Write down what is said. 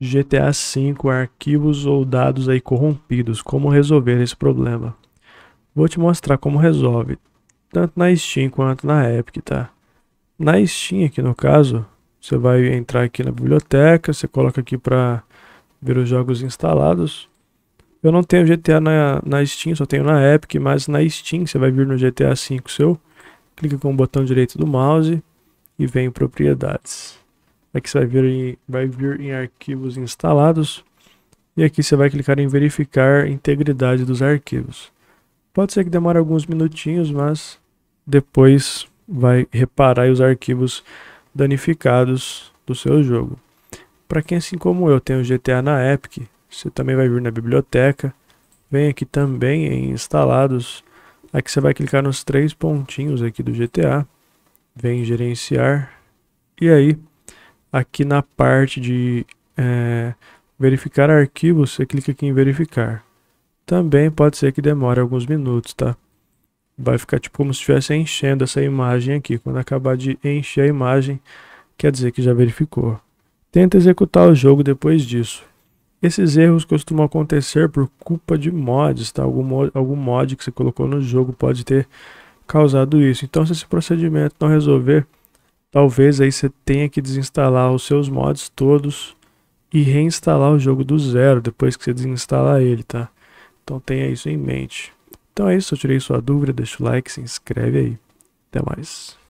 GTA V, arquivos ou dados aí corrompidos. Como resolver esse problema? Vou te mostrar como resolve, tanto na Steam quanto na Epic, tá? Na Steam aqui no caso, você vai entrar aqui na biblioteca, você coloca aqui para ver os jogos instalados. Eu não tenho GTA na, na Steam, só tenho na Epic, mas na Steam você vai vir no GTA V seu, clica com o botão direito do mouse e vem em propriedades. Aqui você vai vir, em, vai vir em arquivos instalados. E aqui você vai clicar em verificar integridade dos arquivos. Pode ser que demore alguns minutinhos, mas depois vai reparar os arquivos danificados do seu jogo. Para quem assim como eu tem o GTA na Epic, você também vai vir na biblioteca, vem aqui também em instalados, aqui você vai clicar nos três pontinhos aqui do GTA, vem gerenciar e aí aqui na parte de é, verificar arquivos, você clica aqui em verificar. Também pode ser que demore alguns minutos, tá? Vai ficar tipo como se estivesse enchendo essa imagem aqui. Quando acabar de encher a imagem, quer dizer que já verificou. Tenta executar o jogo depois disso. Esses erros costumam acontecer por culpa de mods, tá? Algum algum mod que você colocou no jogo pode ter causado isso. Então, se esse procedimento não resolver, talvez aí você tenha que desinstalar os seus mods todos e reinstalar o jogo do zero depois que você desinstalar ele, tá? Então tenha isso em mente. Então é isso, eu tirei sua dúvida, deixa o like, se inscreve aí. Até mais.